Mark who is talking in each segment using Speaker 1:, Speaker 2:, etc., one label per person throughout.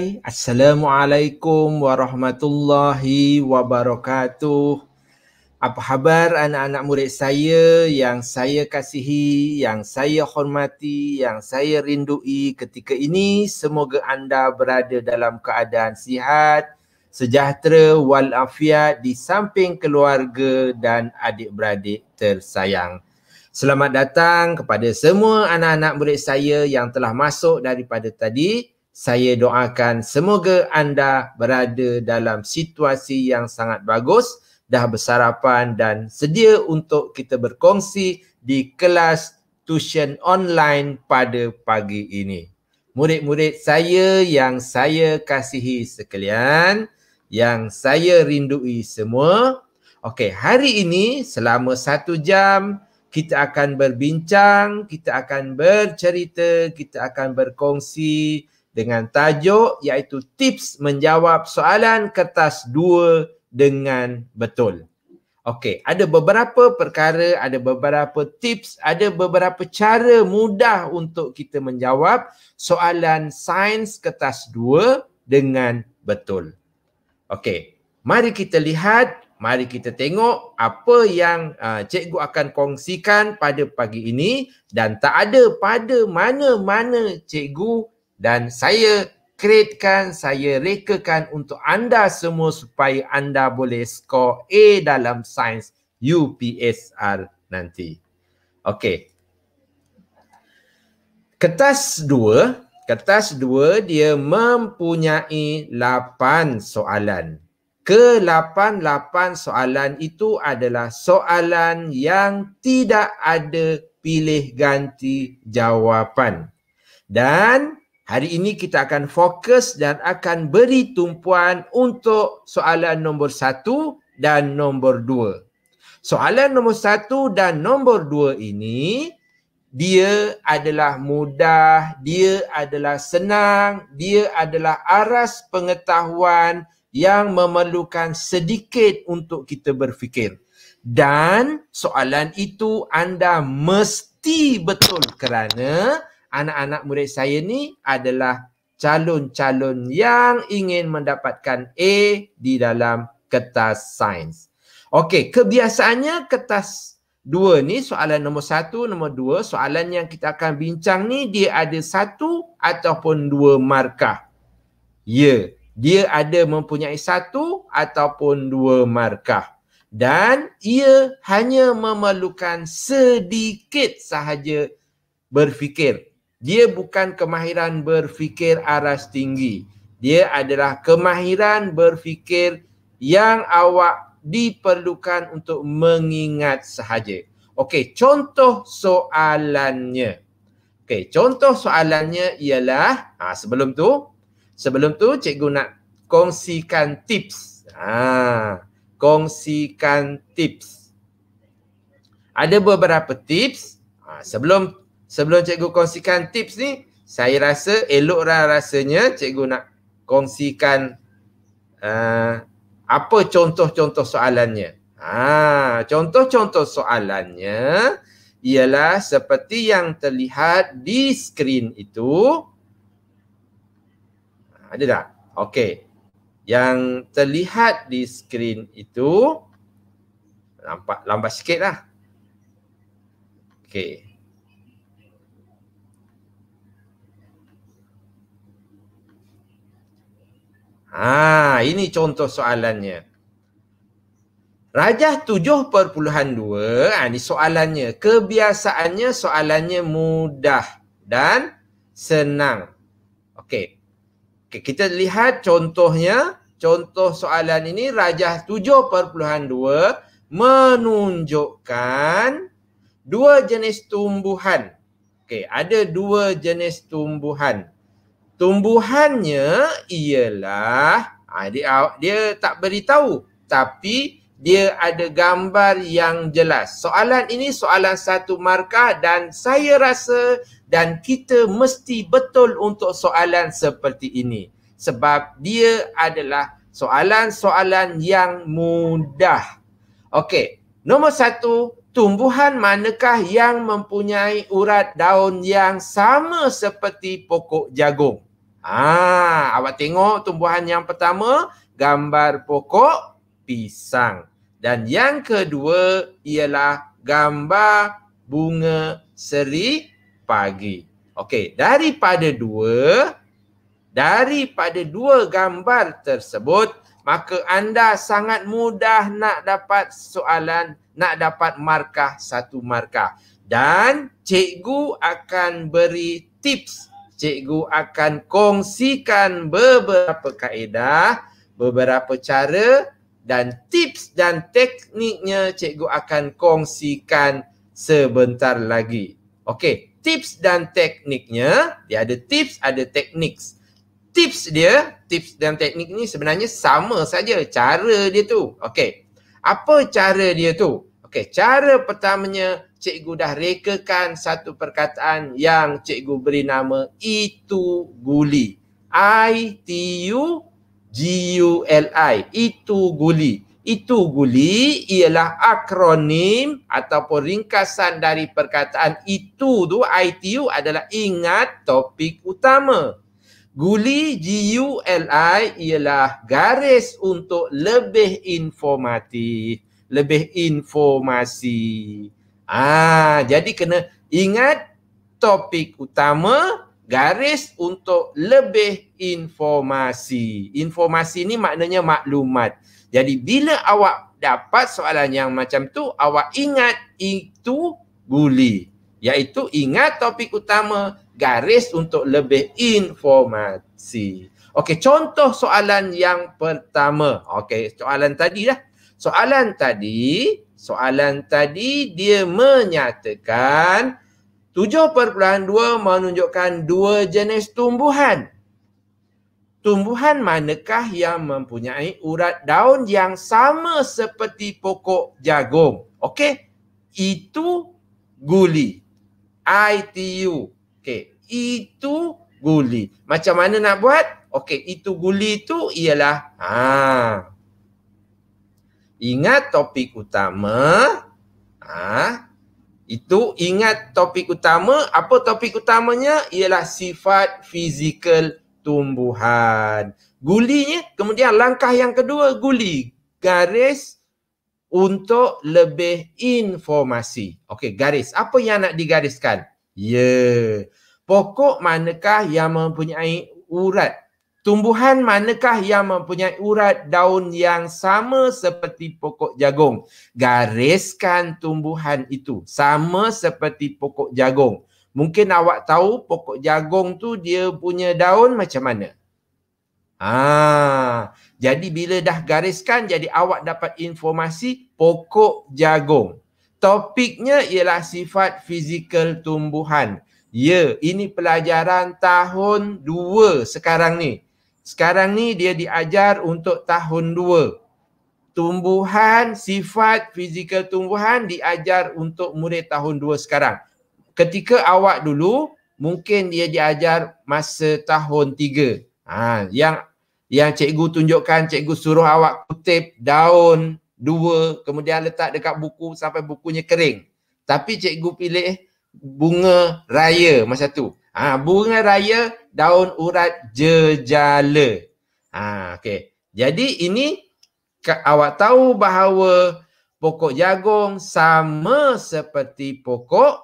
Speaker 1: Hai, Assalamualaikum Warahmatullahi Wabarakatuh Apa khabar anak-anak murid saya yang saya kasihi, yang saya hormati, yang saya rindui ketika ini Semoga anda berada dalam keadaan sihat, sejahtera, walafiat di samping keluarga dan adik-beradik tersayang Selamat datang kepada semua anak-anak murid saya yang telah masuk daripada tadi saya doakan semoga anda berada dalam situasi yang sangat bagus, dah bersarapan dan sedia untuk kita berkongsi di kelas tuition online pada pagi ini. Murid-murid saya yang saya kasihi sekalian, yang saya rindui semua. Okey, hari ini selama satu jam kita akan berbincang, kita akan bercerita, kita akan berkongsi dengan tajuk iaitu tips menjawab soalan kertas 2 dengan betul. Okey, ada beberapa perkara, ada beberapa tips, ada beberapa cara mudah untuk kita menjawab soalan sains kertas 2 dengan betul. Okey, mari kita lihat, mari kita tengok apa yang uh, cikgu akan kongsikan pada pagi ini dan tak ada pada mana-mana cikgu dan saya createkan, saya rekakan untuk anda semua supaya anda boleh skor A dalam sains UPSR nanti. Okey. Kertas dua, kertas dua dia mempunyai lapan soalan. Kelapan lapan soalan itu adalah soalan yang tidak ada pilih ganti jawapan. Dan Hari ini kita akan fokus dan akan beri tumpuan untuk soalan nombor satu dan nombor dua. Soalan nombor satu dan nombor dua ini dia adalah mudah, dia adalah senang, dia adalah aras pengetahuan yang memerlukan sedikit untuk kita berfikir. Dan soalan itu anda mesti betul kerana anak-anak murid saya ni adalah calon-calon yang ingin mendapatkan A di dalam kertas sains. Okey, kebiasaannya kertas dua ni soalan nombor satu, nombor dua, soalan yang kita akan bincang ni dia ada satu ataupun dua markah. Ya, yeah, dia ada mempunyai satu ataupun dua markah. Dan ia hanya memerlukan sedikit sahaja berfikir dia bukan kemahiran berfikir aras tinggi. Dia adalah kemahiran berfikir yang awak diperlukan untuk mengingat sahaja. Okey, contoh soalannya. Okey, contoh soalannya ialah ha, sebelum tu, sebelum tu cikgu nak kongsikan tips. Ha, kongsikan tips. Ada beberapa tips. Ha, sebelum sebelum cikgu kongsikan tips ni, saya rasa eloklah rasanya cikgu nak kongsikan uh, apa contoh-contoh soalannya. Ha, contoh-contoh soalannya ialah seperti yang terlihat di skrin itu. Ada tak? Okey. Yang terlihat di skrin itu. Nampak lambat sikit lah. Okey. Ha, ini contoh soalannya. Rajah 7.2, ha, ini soalannya. Kebiasaannya soalannya mudah dan senang. Okey. Okay, kita lihat contohnya. Contoh soalan ini rajah dua menunjukkan dua jenis tumbuhan. Okey, ada dua jenis tumbuhan tumbuhannya ialah ha, dia, ha, dia tak beritahu tapi dia ada gambar yang jelas. Soalan ini soalan satu markah dan saya rasa dan kita mesti betul untuk soalan seperti ini. Sebab dia adalah soalan-soalan yang mudah. Okey, nombor satu, tumbuhan manakah yang mempunyai urat daun yang sama seperti pokok jagung? Ah, awak tengok tumbuhan yang pertama gambar pokok pisang dan yang kedua ialah gambar bunga seri pagi. Okey, daripada dua daripada dua gambar tersebut maka anda sangat mudah nak dapat soalan, nak dapat markah satu markah. Dan cikgu akan beri tips cikgu akan kongsikan beberapa kaedah, beberapa cara dan tips dan tekniknya cikgu akan kongsikan sebentar lagi. Okey, tips dan tekniknya, dia ada tips, ada teknik. Tips dia, tips dan teknik ni sebenarnya sama saja cara dia tu. Okey. Apa cara dia tu? Okey, cara pertamanya cikgu dah rekakan satu perkataan yang cikgu beri nama itu guli. I T U G U L I. Itu guli. Itu guli ialah akronim ataupun ringkasan dari perkataan itu tu ITU adalah ingat topik utama. Guli G U L I ialah garis untuk lebih informatif lebih informasi. Ah, jadi kena ingat topik utama garis untuk lebih informasi. Informasi ni maknanya maklumat. Jadi bila awak dapat soalan yang macam tu, awak ingat itu guli. Iaitu ingat topik utama garis untuk lebih informasi. Okey, contoh soalan yang pertama. Okey, soalan tadi lah. Soalan tadi, soalan tadi dia menyatakan 7.2 menunjukkan dua jenis tumbuhan. Tumbuhan manakah yang mempunyai urat daun yang sama seperti pokok jagung? Okey, itu guli. ITU. Okey, itu guli. Macam mana nak buat? Okey, itu guli tu ialah ha ingat topik utama ah itu ingat topik utama apa topik utamanya ialah sifat fizikal tumbuhan gulinya kemudian langkah yang kedua guli garis untuk lebih informasi okey garis apa yang nak digariskan ya yeah. pokok manakah yang mempunyai urat Tumbuhan manakah yang mempunyai urat daun yang sama seperti pokok jagung? Gariskan tumbuhan itu sama seperti pokok jagung. Mungkin awak tahu pokok jagung tu dia punya daun macam mana? Ah, jadi bila dah gariskan jadi awak dapat informasi pokok jagung. Topiknya ialah sifat fizikal tumbuhan. Ya, ini pelajaran tahun 2 sekarang ni. Sekarang ni dia diajar untuk tahun dua Tumbuhan, sifat fizikal tumbuhan diajar untuk murid tahun dua sekarang. Ketika awak dulu, mungkin dia diajar masa tahun tiga. Ha, yang yang cikgu tunjukkan, cikgu suruh awak kutip daun dua kemudian letak dekat buku sampai bukunya kering. Tapi cikgu pilih bunga raya masa tu. Ha, bunga raya daun urat jejala. Ha, okay. Jadi ini awak tahu bahawa pokok jagung sama seperti pokok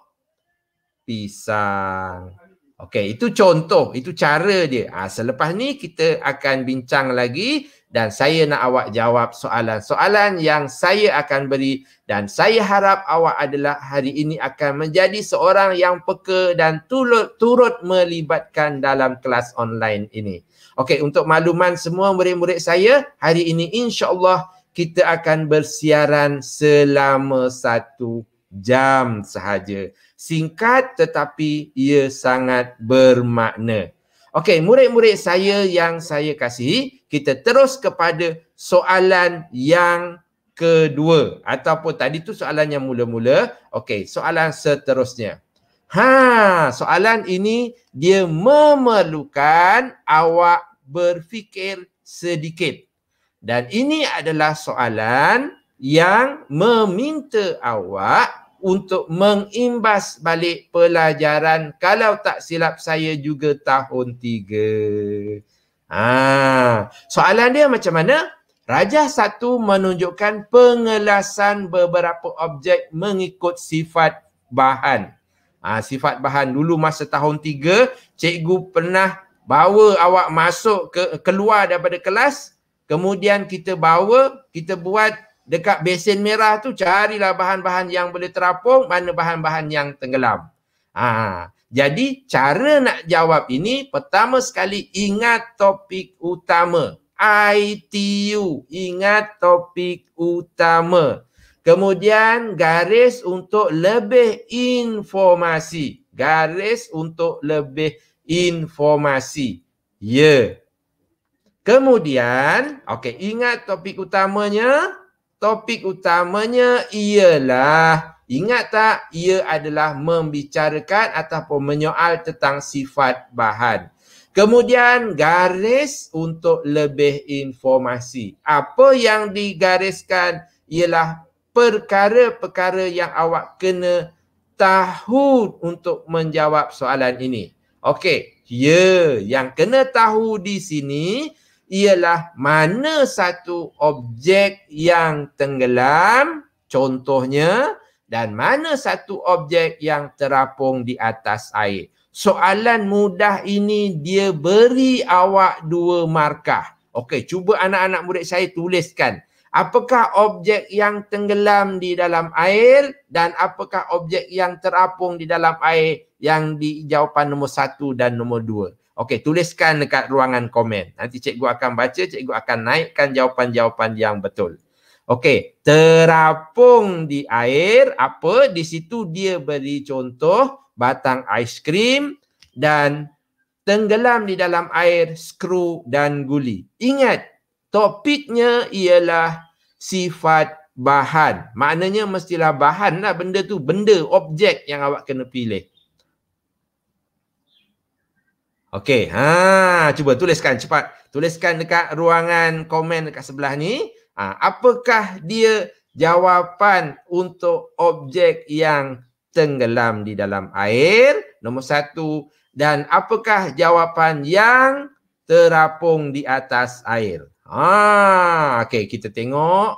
Speaker 1: pisang. Okey, itu contoh, itu cara dia. Ah, ha, selepas ni kita akan bincang lagi dan saya nak awak jawab soalan-soalan yang saya akan beri dan saya harap awak adalah hari ini akan menjadi seorang yang peka dan turut, turut melibatkan dalam kelas online ini. Okey, untuk makluman semua murid-murid saya, hari ini insya-Allah kita akan bersiaran selama satu jam sahaja singkat tetapi ia sangat bermakna. Okey, murid-murid saya yang saya kasihi, kita terus kepada soalan yang kedua ataupun tadi tu soalan yang mula-mula. Okey, soalan seterusnya. Ha, soalan ini dia memerlukan awak berfikir sedikit. Dan ini adalah soalan yang meminta awak untuk mengimbas balik pelajaran kalau tak silap saya juga tahun tiga. Ha. Soalan dia macam mana? Rajah satu menunjukkan pengelasan beberapa objek mengikut sifat bahan. Ha, sifat bahan dulu masa tahun tiga, cikgu pernah bawa awak masuk ke keluar daripada kelas. Kemudian kita bawa, kita buat dekat besin merah tu carilah bahan-bahan yang boleh terapung mana bahan-bahan yang tenggelam. Ha. Jadi cara nak jawab ini pertama sekali ingat topik utama. ITU ingat topik utama. Kemudian garis untuk lebih informasi. Garis untuk lebih informasi. Ya. Yeah. Kemudian, okey, ingat topik utamanya topik utamanya ialah ingat tak ia adalah membicarakan ataupun menyoal tentang sifat bahan. Kemudian garis untuk lebih informasi. Apa yang digariskan ialah perkara-perkara yang awak kena tahu untuk menjawab soalan ini. Okey, ya yang kena tahu di sini ialah mana satu objek yang tenggelam contohnya dan mana satu objek yang terapung di atas air. Soalan mudah ini dia beri awak dua markah. Okey, cuba anak-anak murid saya tuliskan. Apakah objek yang tenggelam di dalam air dan apakah objek yang terapung di dalam air yang di jawapan nombor satu dan nombor dua. Okey, tuliskan dekat ruangan komen. Nanti cikgu akan baca, cikgu akan naikkan jawapan-jawapan yang betul. Okey, terapung di air, apa? Di situ dia beri contoh batang aiskrim dan tenggelam di dalam air skru dan guli. Ingat, topiknya ialah sifat bahan. Maknanya mestilah bahan lah benda tu, benda, objek yang awak kena pilih. Okey, ha cuba tuliskan cepat. Tuliskan dekat ruangan komen dekat sebelah ni, ha, apakah dia jawapan untuk objek yang tenggelam di dalam air? Nombor satu. dan apakah jawapan yang terapung di atas air? Ha, okey kita tengok.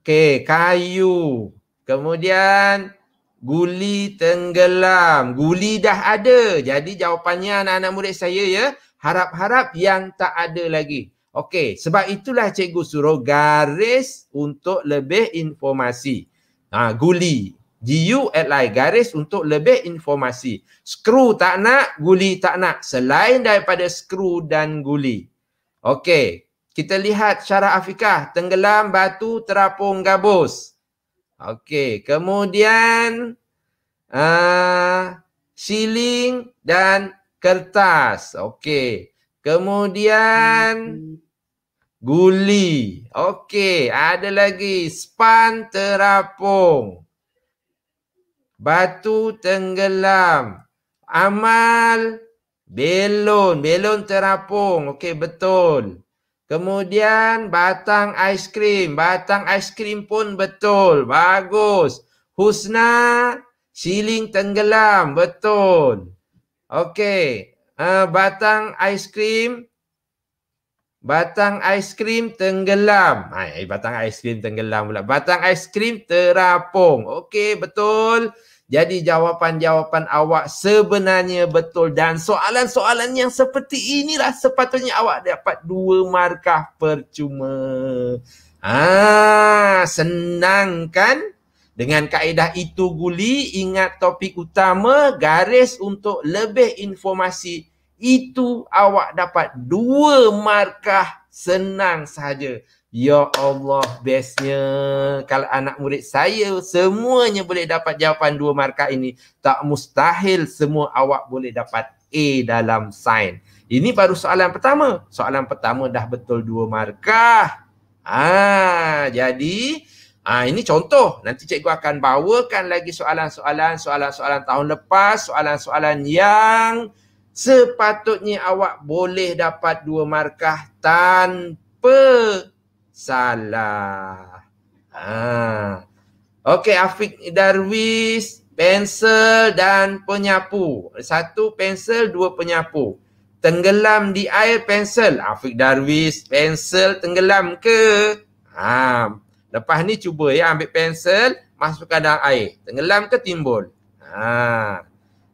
Speaker 1: Okey, kayu. Kemudian guli tenggelam. Guli dah ada. Jadi jawapannya anak-anak murid saya ya, harap-harap yang tak ada lagi. Okey, sebab itulah cikgu suruh garis untuk lebih informasi. Ha, guli. G-U-L-I. Garis untuk lebih informasi. Skru tak nak, guli tak nak. Selain daripada skru dan guli. Okey, kita lihat syarah Afrikah. Tenggelam batu terapung gabus. Okey, kemudian uh, ah, siling dan kertas. Okey, kemudian guli. Okey, ada lagi span terapung. Batu tenggelam. Amal belon, belon terapung. Okey, betul. Kemudian batang aiskrim. Batang aiskrim pun betul. Bagus. Husna, siling tenggelam. Betul. Okey. Uh, batang aiskrim. Batang aiskrim tenggelam. Ay, batang aiskrim tenggelam pula. Batang aiskrim terapung. Okey, betul. Betul. Jadi jawapan-jawapan awak sebenarnya betul dan soalan-soalan yang seperti inilah sepatutnya awak dapat dua markah percuma. Ah, ha, senang kan? Dengan kaedah itu guli, ingat topik utama, garis untuk lebih informasi. Itu awak dapat dua markah senang sahaja. Ya Allah bestnya kalau anak murid saya semuanya boleh dapat jawapan dua markah ini tak mustahil semua awak boleh dapat A dalam sign Ini baru soalan pertama. Soalan pertama dah betul dua markah. Ah, jadi ah ini contoh. Nanti cikgu akan bawakan lagi soalan-soalan, soalan-soalan tahun lepas, soalan-soalan yang sepatutnya awak boleh dapat dua markah tanpa Salah. Ha. Okey, Afiq Darwis, pensel dan penyapu. Satu pensel, dua penyapu. Tenggelam di air pensel. Afiq Darwis, pensel tenggelam ke? Ha. Lepas ni cuba ya ambil pensel, masukkan dalam air. Tenggelam ke timbul? Ha.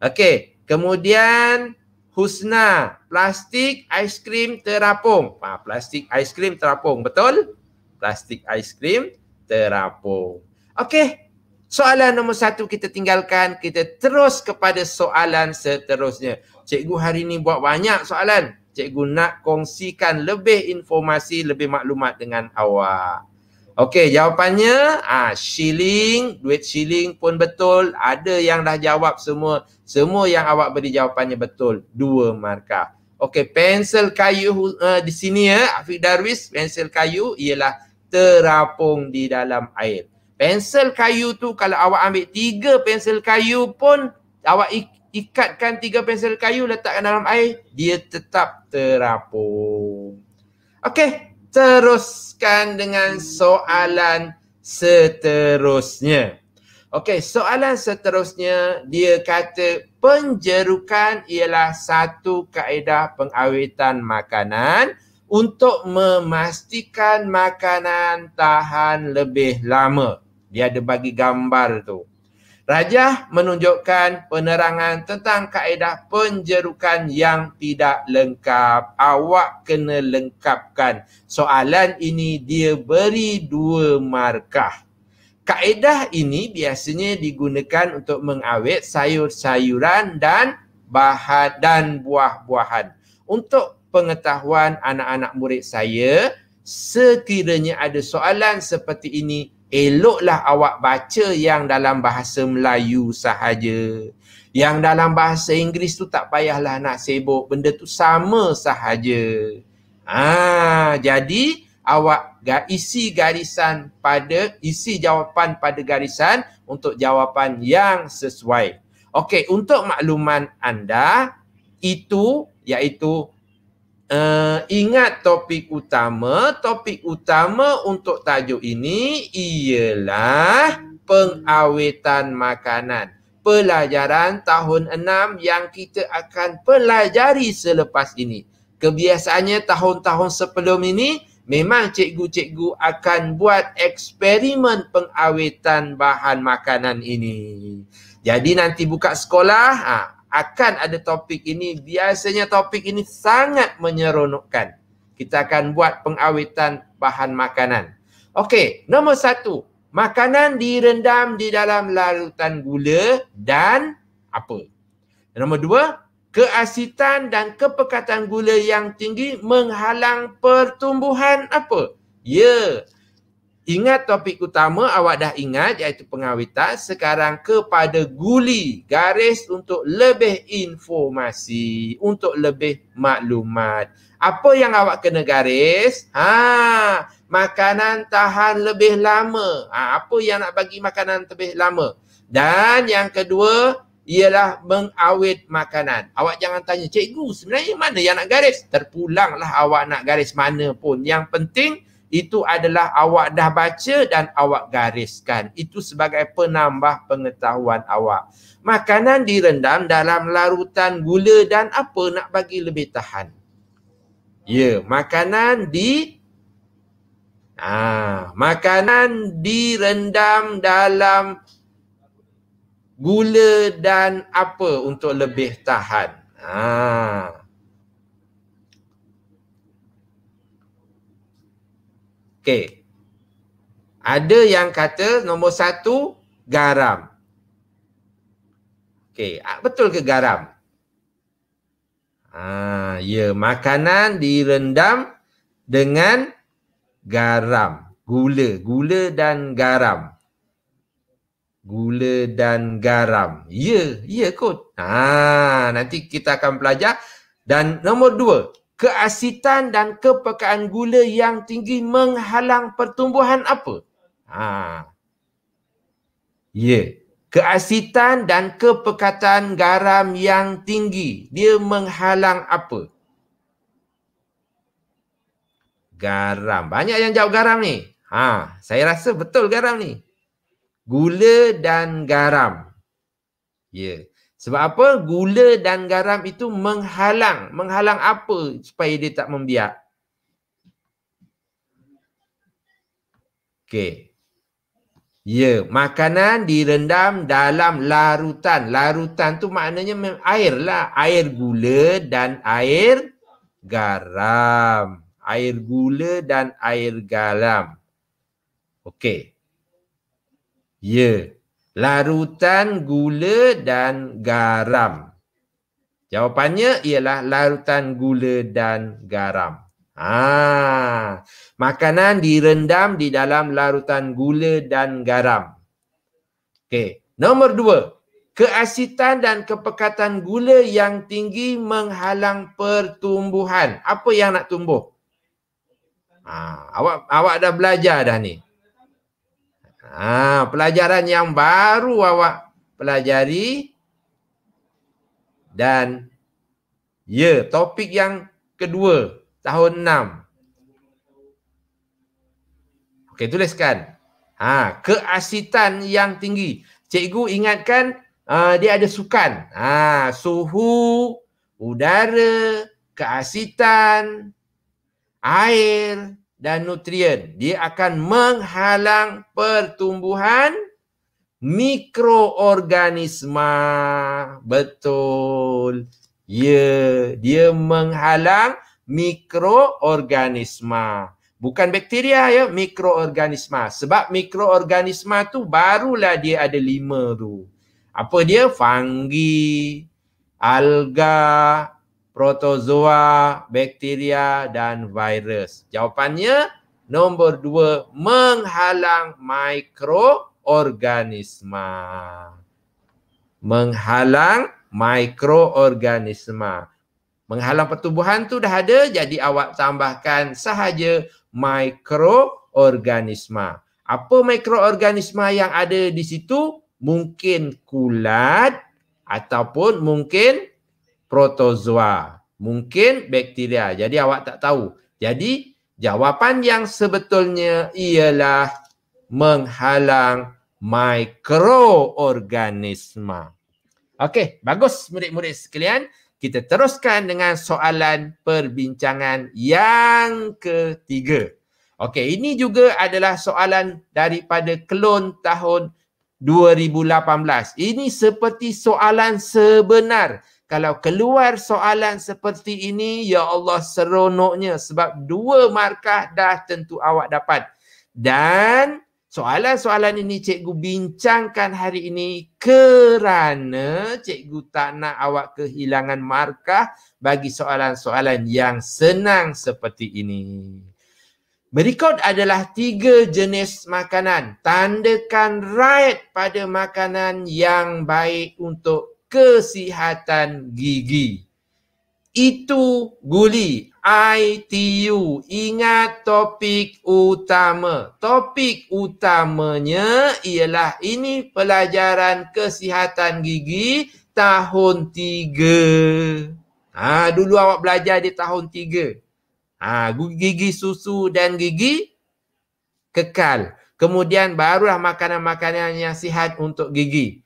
Speaker 1: Okey, kemudian Husna, plastik aiskrim terapung. Ha, plastik aiskrim terapung, betul? Plastik aiskrim terapung. Okey, soalan nombor satu kita tinggalkan. Kita terus kepada soalan seterusnya. Cikgu hari ini buat banyak soalan. Cikgu nak kongsikan lebih informasi, lebih maklumat dengan awak. Okey, jawapannya ah ha, shilling, duit shilling pun betul. Ada yang dah jawab semua. Semua yang awak beri jawapannya betul. Dua markah. Okey, pensel kayu uh, di sini ya. Afiq Darwis, pensel kayu ialah terapung di dalam air. Pensel kayu tu kalau awak ambil tiga pensel kayu pun awak ikatkan tiga pensel kayu letakkan dalam air, dia tetap terapung. Okey, teruskan dengan soalan seterusnya. Okey, soalan seterusnya dia kata penjerukan ialah satu kaedah pengawetan makanan untuk memastikan makanan tahan lebih lama. Dia ada bagi gambar tu. Raja menunjukkan penerangan tentang kaedah penjerukan yang tidak lengkap. Awak kena lengkapkan. Soalan ini dia beri dua markah. Kaedah ini biasanya digunakan untuk mengawet sayur-sayuran dan bahan dan buah-buahan. Untuk pengetahuan anak-anak murid saya, sekiranya ada soalan seperti ini, eloklah awak baca yang dalam bahasa Melayu sahaja. Yang dalam bahasa Inggeris tu tak payahlah nak sibuk. Benda tu sama sahaja. Ah, jadi awak isi garisan pada isi jawapan pada garisan untuk jawapan yang sesuai. Okey, untuk makluman anda itu iaitu uh, ingat topik utama. Topik utama untuk tajuk ini ialah pengawetan makanan. Pelajaran tahun enam yang kita akan pelajari selepas ini. Kebiasaannya tahun-tahun sebelum ini memang cikgu-cikgu akan buat eksperimen pengawetan bahan makanan ini. Jadi nanti buka sekolah, ha, akan ada topik ini. Biasanya topik ini sangat menyeronokkan. Kita akan buat pengawetan bahan makanan. Okey, nombor satu. Makanan direndam di dalam larutan gula dan apa? Nombor dua, keasitan dan kepekatan gula yang tinggi menghalang pertumbuhan apa? Ya, Ingat topik utama awak dah ingat iaitu pengawetan. Sekarang kepada guli garis untuk lebih informasi, untuk lebih maklumat. Apa yang awak kena garis? Ha, makanan tahan lebih lama. Ha, apa yang nak bagi makanan lebih lama? Dan yang kedua ialah mengawet makanan. Awak jangan tanya cikgu sebenarnya mana yang nak garis. Terpulanglah awak nak garis mana pun. Yang penting itu adalah awak dah baca dan awak gariskan. Itu sebagai penambah pengetahuan awak. Makanan direndam dalam larutan gula dan apa nak bagi lebih tahan. Ya, makanan di Ah, makanan direndam dalam gula dan apa untuk lebih tahan. Ah. Okey. Ada yang kata nombor satu, garam. Okey, ah, betul ke garam? Ah, ya, makanan direndam dengan garam, gula, gula dan garam. Gula dan garam. Ya, ya kot. Ah, nanti kita akan belajar. Dan nombor dua, keasitan dan kepekaan gula yang tinggi menghalang pertumbuhan apa? Ha. Ya. Yeah. Keasitan dan kepekatan garam yang tinggi. Dia menghalang apa? Garam. Banyak yang jawab garam ni. Ha, saya rasa betul garam ni. Gula dan garam. Ya. Yeah. Sebab apa? Gula dan garam itu menghalang. Menghalang apa supaya dia tak membiak? Okey. Ya, yeah. makanan direndam dalam larutan. Larutan tu maknanya air lah. Air gula dan air garam. Air gula dan air garam. Okey. Ya. Yeah larutan gula dan garam. Jawapannya ialah larutan gula dan garam. Ah, makanan direndam di dalam larutan gula dan garam. Okey, nombor dua. Keasitan dan kepekatan gula yang tinggi menghalang pertumbuhan. Apa yang nak tumbuh? Ah, awak awak dah belajar dah ni. Ha, pelajaran yang baru awak pelajari dan ya yeah, topik yang kedua tahun enam. Okey tuliskan. Ha keasitan yang tinggi. Cikgu ingatkan uh, dia ada sukan. Ha suhu, udara, keasitan, air, dan nutrien. Dia akan menghalang pertumbuhan mikroorganisma. Betul. Ya, yeah. dia menghalang mikroorganisma. Bukan bakteria ya, mikroorganisma. Sebab mikroorganisma tu barulah dia ada lima tu. Apa dia? Fungi, alga, protozoa, bakteria dan virus? Jawapannya nombor dua, menghalang mikroorganisma. Menghalang mikroorganisma. Menghalang pertumbuhan tu dah ada, jadi awak tambahkan sahaja mikroorganisma. Apa mikroorganisma yang ada di situ? Mungkin kulat ataupun mungkin protozoa. Mungkin bakteria. Jadi awak tak tahu. Jadi jawapan yang sebetulnya ialah menghalang mikroorganisma. Okey, bagus murid-murid sekalian. Kita teruskan dengan soalan perbincangan yang ketiga. Okey, ini juga adalah soalan daripada klon tahun 2018. Ini seperti soalan sebenar kalau keluar soalan seperti ini, Ya Allah seronoknya sebab dua markah dah tentu awak dapat. Dan soalan-soalan ini cikgu bincangkan hari ini kerana cikgu tak nak awak kehilangan markah bagi soalan-soalan yang senang seperti ini. Berikut adalah tiga jenis makanan. Tandakan right pada makanan yang baik untuk kesihatan gigi. Itu guli ITU ingat topik utama. Topik utamanya ialah ini pelajaran kesihatan gigi tahun tiga. Ha dulu awak belajar di tahun tiga. Ha gigi susu dan gigi kekal. Kemudian barulah makanan-makanan yang sihat untuk gigi.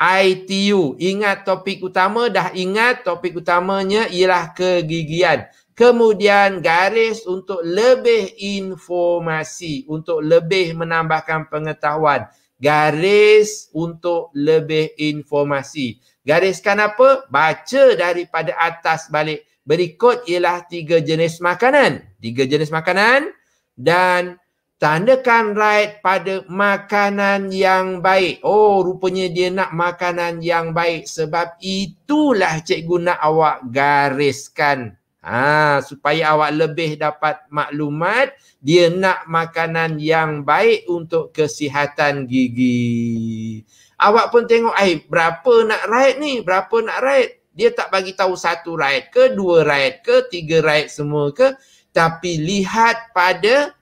Speaker 1: ITU. Ingat topik utama, dah ingat topik utamanya ialah kegigian. Kemudian garis untuk lebih informasi, untuk lebih menambahkan pengetahuan. Garis untuk lebih informasi. Gariskan apa? Baca daripada atas balik. Berikut ialah tiga jenis makanan. Tiga jenis makanan dan Tandakan right pada makanan yang baik. Oh, rupanya dia nak makanan yang baik. Sebab itulah cikgu nak awak gariskan. Ha, supaya awak lebih dapat maklumat. Dia nak makanan yang baik untuk kesihatan gigi. Awak pun tengok, eh, berapa nak right ni? Berapa nak right? Dia tak bagi tahu satu right ke, dua right ke, tiga right semua ke. Tapi lihat pada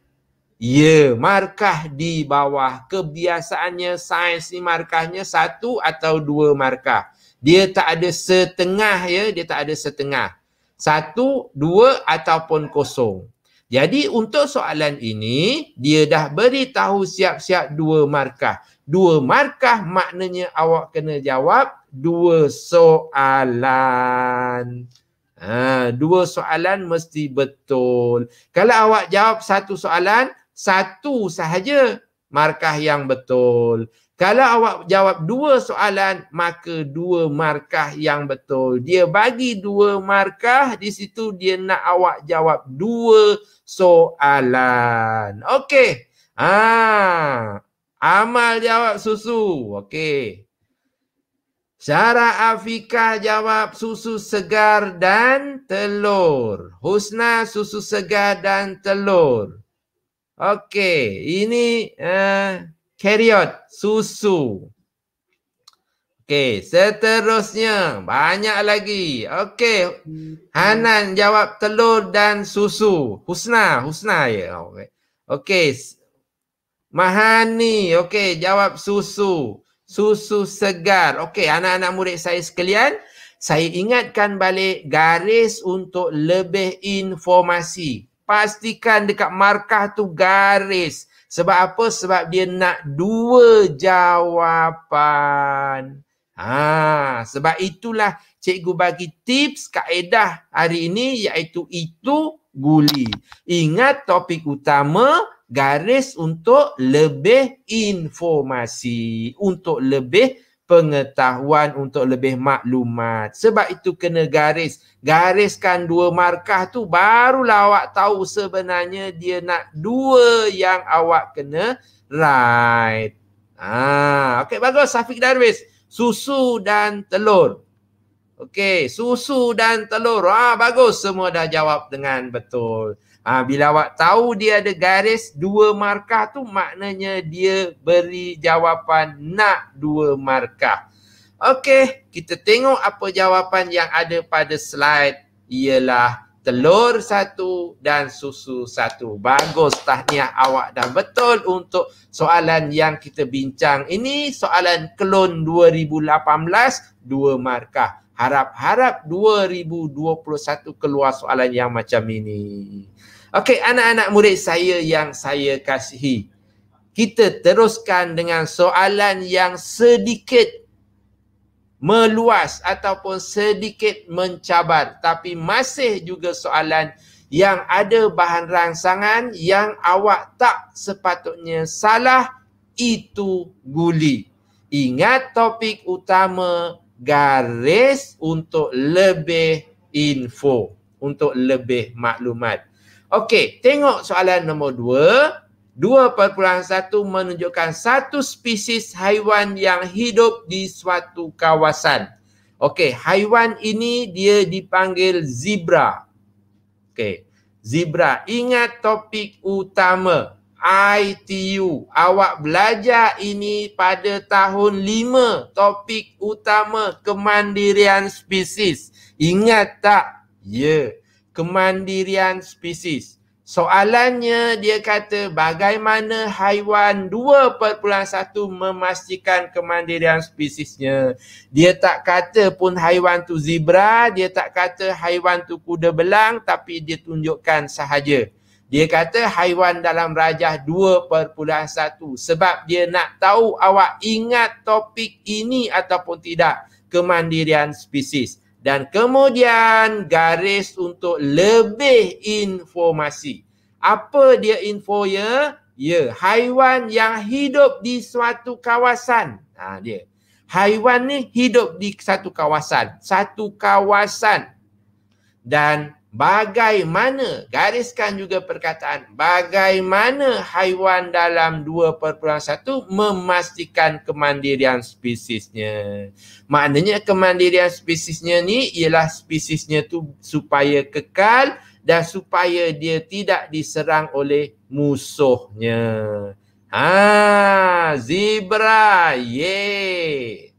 Speaker 1: Ya, markah di bawah. Kebiasaannya sains ni markahnya satu atau dua markah. Dia tak ada setengah ya, dia tak ada setengah. Satu, dua ataupun kosong. Jadi untuk soalan ini, dia dah beritahu siap-siap dua markah. Dua markah maknanya awak kena jawab dua soalan. Ha, dua soalan mesti betul. Kalau awak jawab satu soalan, satu sahaja markah yang betul. Kalau awak jawab dua soalan, maka dua markah yang betul. Dia bagi dua markah, di situ dia nak awak jawab dua soalan. Okey. Ah, Amal jawab susu. Okey. Syara Afika jawab susu segar dan telur. Husna susu segar dan telur. Okey, ini uh, eh, karyot susu. Okey, seterusnya banyak lagi. Okey, Hanan jawab telur dan susu. Husna, Husna ya. Okey, okay. Mahani, okey jawab susu. Susu segar. Okey, anak-anak murid saya sekalian, saya ingatkan balik garis untuk lebih informasi pastikan dekat markah tu garis. Sebab apa? Sebab dia nak dua jawapan. Ha, sebab itulah cikgu bagi tips kaedah hari ini iaitu itu guli. Ingat topik utama garis untuk lebih informasi. Untuk lebih informasi pengetahuan untuk lebih maklumat. Sebab itu kena garis. Gariskan dua markah tu barulah awak tahu sebenarnya dia nak dua yang awak kena write. Ah, ha, okey bagus Safiq Darwis. Susu dan telur. Okey, susu dan telur. Ah, bagus semua dah jawab dengan betul. Ha, bila awak tahu dia ada garis dua markah tu maknanya dia beri jawapan nak dua markah. Okey, kita tengok apa jawapan yang ada pada slide ialah telur satu dan susu satu. Bagus, tahniah awak dah betul untuk soalan yang kita bincang. Ini soalan klon 2018, dua markah. Harap-harap 2021 keluar soalan yang macam ini. Okey, anak-anak murid saya yang saya kasihi. Kita teruskan dengan soalan yang sedikit meluas ataupun sedikit mencabar tapi masih juga soalan yang ada bahan rangsangan yang awak tak sepatutnya salah itu guli. Ingat topik utama garis untuk lebih info, untuk lebih maklumat. Okey, tengok soalan nombor dua. 2.1 menunjukkan satu spesies haiwan yang hidup di suatu kawasan. Okey, haiwan ini dia dipanggil zebra. Okey, zebra. Ingat topik utama. ITU. Awak belajar ini pada tahun lima Topik utama kemandirian spesies. Ingat tak? Ya. Yeah kemandirian spesies. Soalannya dia kata bagaimana haiwan 2.1 memastikan kemandirian spesiesnya. Dia tak kata pun haiwan tu zebra, dia tak kata haiwan tu kuda belang tapi dia tunjukkan sahaja. Dia kata haiwan dalam rajah 2.1 sebab dia nak tahu awak ingat topik ini ataupun tidak kemandirian spesies dan kemudian garis untuk lebih informasi. Apa dia info ya? Ya, haiwan yang hidup di suatu kawasan. Ha, dia. Haiwan ni hidup di satu kawasan. Satu kawasan. Dan bagaimana gariskan juga perkataan bagaimana haiwan dalam 2.1 memastikan kemandirian spesiesnya maknanya kemandirian spesiesnya ni ialah spesiesnya tu supaya kekal dan supaya dia tidak diserang oleh musuhnya Ah zebra ye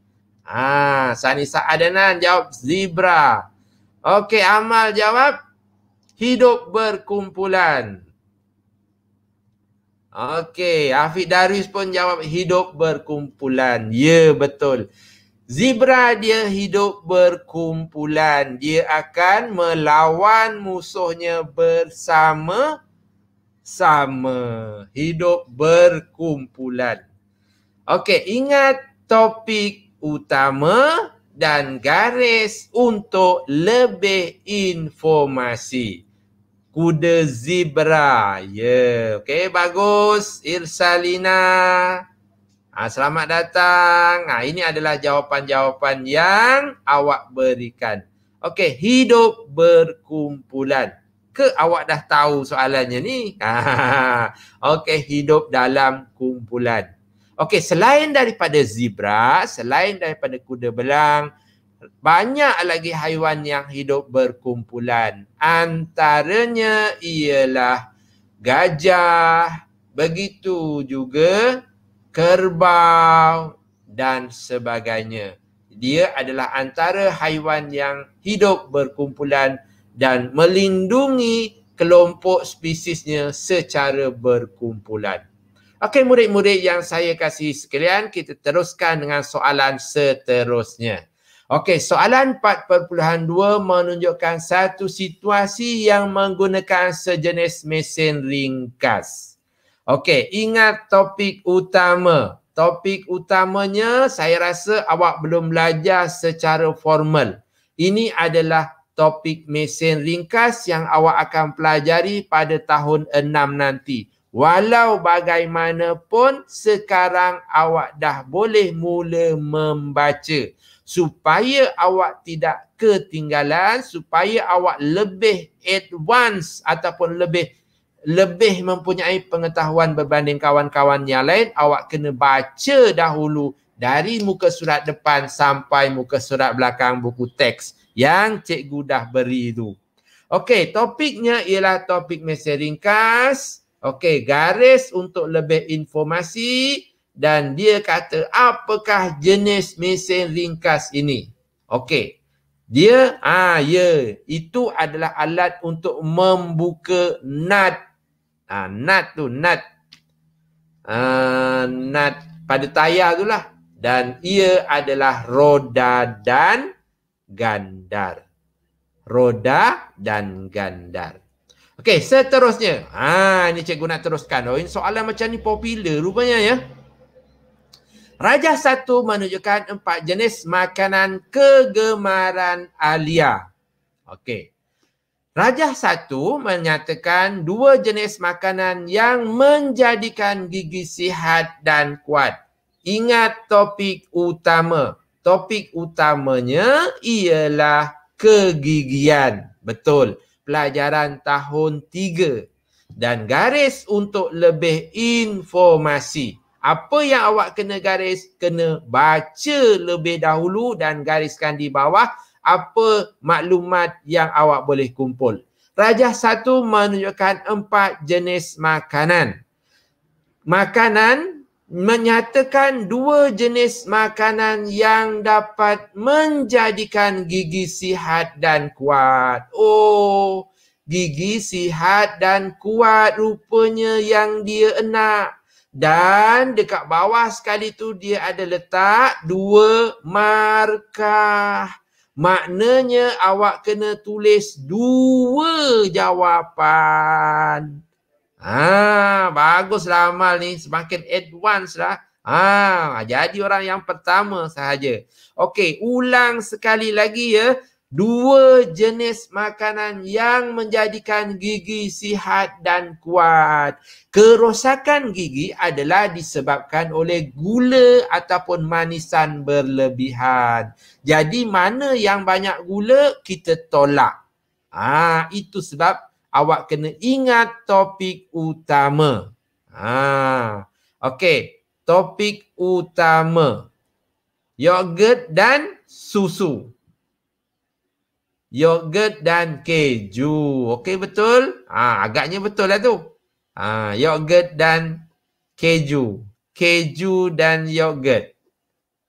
Speaker 1: ha sanisa adenan jawab zebra Okey, Amal jawab hidup berkumpulan. Okey, Afiq Darwis pun jawab hidup berkumpulan. Ya, yeah, betul. Zebra dia hidup berkumpulan. Dia akan melawan musuhnya bersama sama. Hidup berkumpulan. Okey, ingat topik utama dan garis untuk lebih informasi kuda zebra. Ya, yeah. okey bagus Irsalina. Ha, selamat datang. Ha, ini adalah jawapan-jawapan yang awak berikan. Okey, hidup berkumpulan. Ke awak dah tahu soalannya ni? Okey, hidup dalam kumpulan. Okey, selain daripada zebra, selain daripada kuda belang, banyak lagi haiwan yang hidup berkumpulan. Antaranya ialah gajah, begitu juga kerbau dan sebagainya. Dia adalah antara haiwan yang hidup berkumpulan dan melindungi kelompok spesiesnya secara berkumpulan. Okey murid-murid yang saya kasih sekalian, kita teruskan dengan soalan seterusnya. Okey, soalan 4.2 menunjukkan satu situasi yang menggunakan sejenis mesin ringkas. Okey, ingat topik utama. Topik utamanya saya rasa awak belum belajar secara formal. Ini adalah topik mesin ringkas yang awak akan pelajari pada tahun 6 nanti. Walau bagaimanapun sekarang awak dah boleh mula membaca supaya awak tidak ketinggalan supaya awak lebih advance ataupun lebih lebih mempunyai pengetahuan berbanding kawan-kawan yang lain awak kena baca dahulu dari muka surat depan sampai muka surat belakang buku teks yang cikgu dah beri tu. Okey, topiknya ialah topik mesej ringkas. Okey, garis untuk lebih informasi dan dia kata apakah jenis mesin ringkas ini okey dia ah ya yeah, itu adalah alat untuk membuka nut ah nut tu nut ah nut pada tayar tu lah dan ia adalah roda dan gandar roda dan gandar okey seterusnya ah ini cikgu nak teruskan oh ini soalan macam ni popular rupanya ya Rajah satu menunjukkan empat jenis makanan kegemaran Alia. Okey. Rajah satu menyatakan dua jenis makanan yang menjadikan gigi sihat dan kuat. Ingat topik utama. Topik utamanya ialah kegigian. Betul. Pelajaran tahun tiga. Dan garis untuk lebih informasi apa yang awak kena garis kena baca lebih dahulu dan gariskan di bawah apa maklumat yang awak boleh kumpul. Rajah satu menunjukkan empat jenis makanan. Makanan menyatakan dua jenis makanan yang dapat menjadikan gigi sihat dan kuat. Oh, gigi sihat dan kuat rupanya yang dia enak. Dan dekat bawah sekali tu dia ada letak dua markah. Maknanya awak kena tulis dua jawapan. Ha, bagus lah Amal ni. Semakin advance lah. Ha, jadi orang yang pertama sahaja. Okey, ulang sekali lagi ya dua jenis makanan yang menjadikan gigi sihat dan kuat. Kerosakan gigi adalah disebabkan oleh gula ataupun manisan berlebihan. Jadi mana yang banyak gula kita tolak. Ah ha, itu sebab awak kena ingat topik utama. Ah ha, okey, topik utama. Yogurt dan susu yogurt dan keju. Okey betul? Ha, agaknya betul lah tu. Ha, yogurt dan keju. Keju dan yogurt.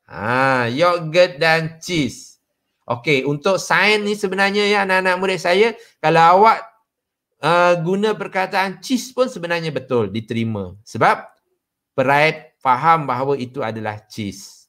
Speaker 1: Ha, yogurt dan cheese. Okey, untuk sains ni sebenarnya ya anak-anak murid saya, kalau awak uh, guna perkataan cheese pun sebenarnya betul diterima. Sebab peraih faham bahawa itu adalah cheese.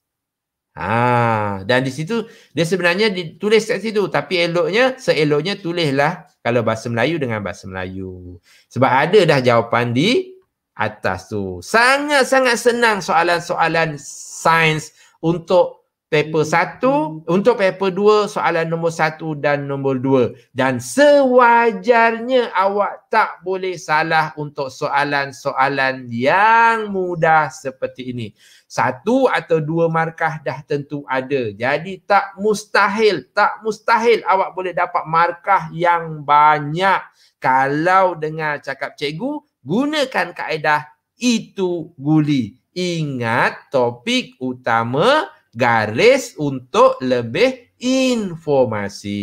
Speaker 1: Ha, dan di situ dia sebenarnya ditulis kat situ tapi eloknya seeloknya tulislah kalau bahasa Melayu dengan bahasa Melayu. Sebab ada dah jawapan di atas tu. Sangat-sangat senang soalan-soalan sains untuk paper 1 hmm. untuk paper 2 soalan nombor 1 dan nombor 2 dan sewajarnya awak tak boleh salah untuk soalan-soalan yang mudah seperti ini satu atau dua markah dah tentu ada jadi tak mustahil tak mustahil awak boleh dapat markah yang banyak kalau dengar cakap cikgu gunakan kaedah itu guli ingat topik utama garis untuk lebih informasi.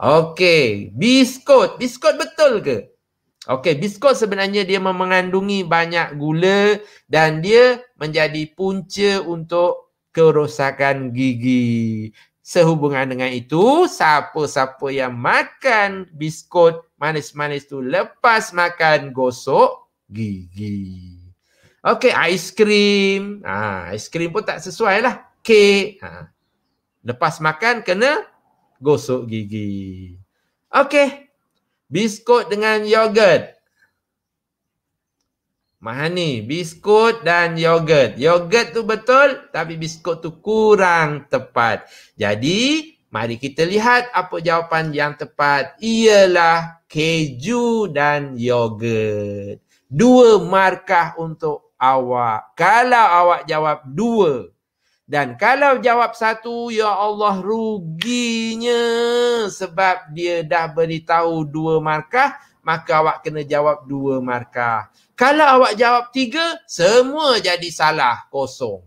Speaker 1: Okey, biskut. Biskut betul ke? Okey, biskut sebenarnya dia mengandungi banyak gula dan dia menjadi punca untuk kerosakan gigi. Sehubungan dengan itu, siapa-siapa yang makan biskut manis-manis tu lepas makan gosok gigi. Okey, aiskrim. Ha, aiskrim pun tak sesuai lah. Kek. Ha. Lepas makan kena gosok gigi. Okey. Biskut dengan yogurt. Mahani, biskut dan yogurt. Yogurt tu betul tapi biskut tu kurang tepat. Jadi, mari kita lihat apa jawapan yang tepat. Ialah keju dan yogurt. Dua markah untuk awak. Kalau awak jawab dua dan kalau jawab satu, ya Allah ruginya sebab dia dah beritahu dua markah, maka awak kena jawab dua markah. Kalau awak jawab tiga, semua jadi salah, kosong.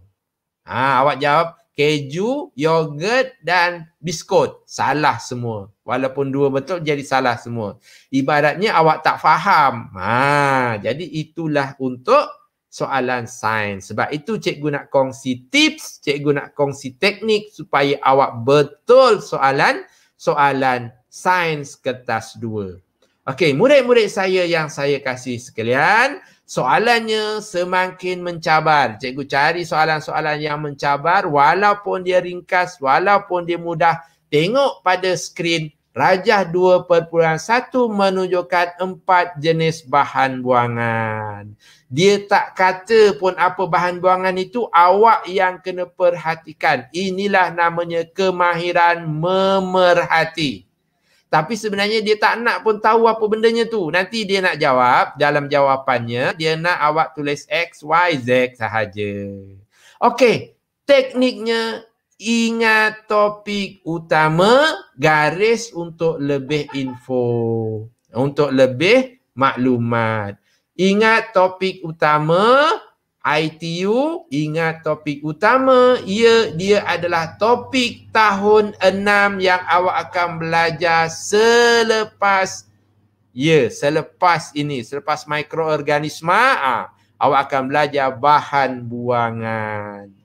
Speaker 1: Ha, awak jawab keju, yogurt dan biskut. Salah semua. Walaupun dua betul jadi salah semua. Ibaratnya awak tak faham. Ha, jadi itulah untuk soalan sains. Sebab itu cikgu nak kongsi tips, cikgu nak kongsi teknik supaya awak betul soalan soalan sains kertas dua. Okey, murid-murid saya yang saya kasih sekalian, soalannya semakin mencabar. Cikgu cari soalan-soalan yang mencabar walaupun dia ringkas, walaupun dia mudah. Tengok pada skrin Rajah 2.1 menunjukkan empat jenis bahan buangan. Dia tak kata pun apa bahan buangan itu awak yang kena perhatikan. Inilah namanya kemahiran memerhati. Tapi sebenarnya dia tak nak pun tahu apa bendanya tu. Nanti dia nak jawab dalam jawapannya. Dia nak awak tulis X, Y, Z sahaja. Okey, tekniknya ingat topik utama garis untuk lebih info untuk lebih maklumat ingat topik utama ITU ingat topik utama ia dia adalah topik tahun enam yang awak akan belajar selepas ya selepas ini selepas mikroorganisma ah, ha, awak akan belajar bahan buangan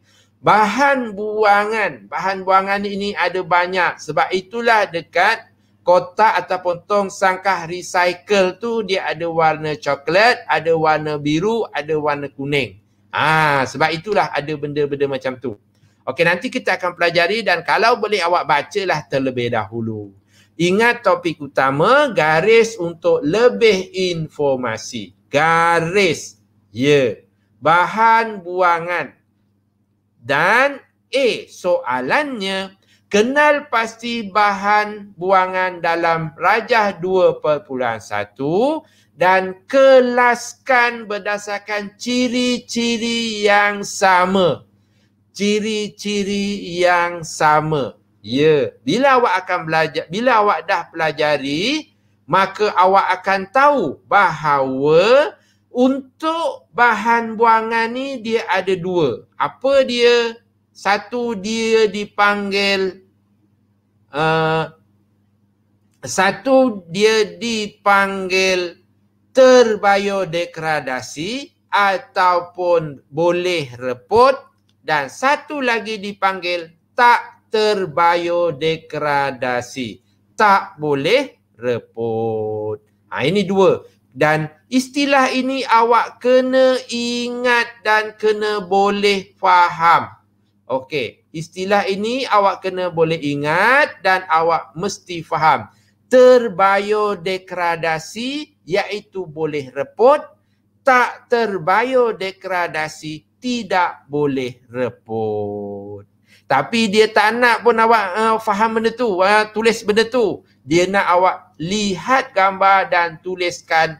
Speaker 1: Bahan buangan, bahan buangan ini ada banyak. Sebab itulah dekat kotak ataupun tong sangkah recycle tu dia ada warna coklat, ada warna biru, ada warna kuning. Ah, ha, sebab itulah ada benda-benda macam tu. Okey, nanti kita akan pelajari dan kalau boleh awak bacalah terlebih dahulu. Ingat topik utama garis untuk lebih informasi. Garis. Ya. Yeah. Bahan buangan. Dan A. Soalannya, kenal pasti bahan buangan dalam rajah 2.1 dan kelaskan berdasarkan ciri-ciri yang sama. Ciri-ciri yang sama. Ya, bila awak akan belajar, bila awak dah pelajari, maka awak akan tahu bahawa untuk bahan buangan ni dia ada dua. Apa dia? Satu dia dipanggil uh, satu dia dipanggil terbiodegradasi ataupun boleh reput dan satu lagi dipanggil tak terbiodegradasi. Tak boleh reput. Ha, ini dua dan istilah ini awak kena ingat dan kena boleh faham. Okey, istilah ini awak kena boleh ingat dan awak mesti faham. Terbiodegradasi iaitu boleh reput, tak terbiodegradasi tidak boleh reput. Tapi dia tak nak pun awak uh, faham benda tu, uh, tulis benda tu. Dia nak awak lihat gambar dan tuliskan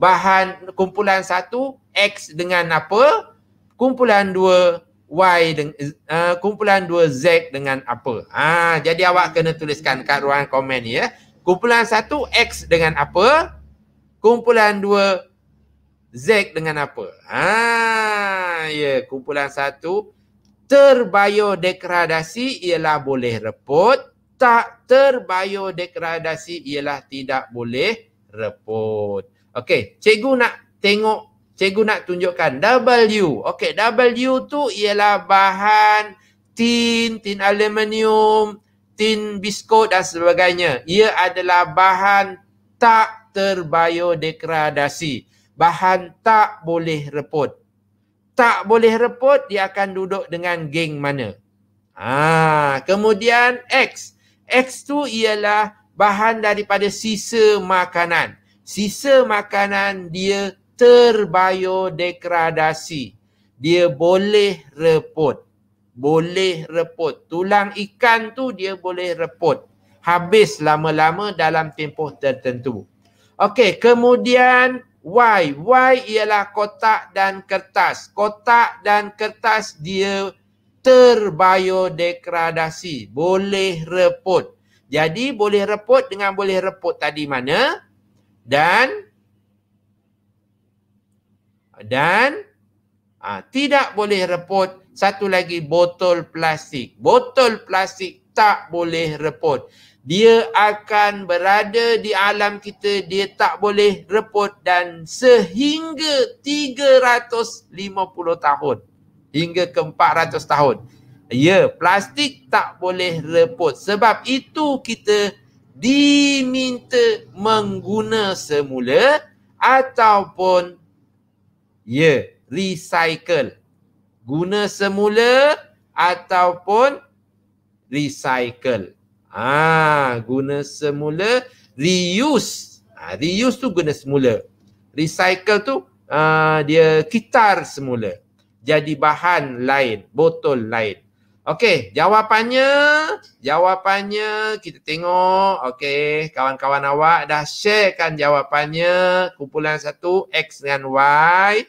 Speaker 1: bahan kumpulan satu X dengan apa? Kumpulan dua Y dengan uh, eh, eh, kumpulan dua Z dengan apa? Ha, jadi awak kena tuliskan kat ruang komen ya. Kumpulan satu X dengan apa? Kumpulan dua Z dengan apa? Ha, ya yeah. kumpulan satu terbiodegradasi ialah boleh reput. Tak terbiodegradasi ialah tidak boleh reput. Okey, cikgu nak tengok, cikgu nak tunjukkan W. Okey, W tu ialah bahan tin, tin aluminium, tin biskut dan sebagainya. Ia adalah bahan tak terbiodegradasi. Bahan tak boleh reput. Tak boleh reput, dia akan duduk dengan geng mana. Ah, kemudian X. X tu ialah bahan daripada sisa makanan sisa makanan dia terbiodegradasi. Dia boleh reput. Boleh reput. Tulang ikan tu dia boleh reput. Habis lama-lama dalam tempoh tertentu. Okey, kemudian Y. Y ialah kotak dan kertas. Kotak dan kertas dia terbiodegradasi. Boleh reput. Jadi boleh reput dengan boleh reput tadi mana? dan dan ha, tidak boleh reput satu lagi botol plastik. Botol plastik tak boleh reput. Dia akan berada di alam kita, dia tak boleh reput dan sehingga 350 tahun hingga ke 400 tahun. Ya, plastik tak boleh reput. Sebab itu kita diminta mengguna semula ataupun ya yeah, recycle guna semula ataupun recycle ah guna semula reuse ah reuse tu guna semula recycle tu ah dia kitar semula jadi bahan lain botol lain Okey, jawapannya, jawapannya kita tengok. Okey, kawan-kawan awak dah sharekan jawapannya. Kumpulan satu, X dan Y.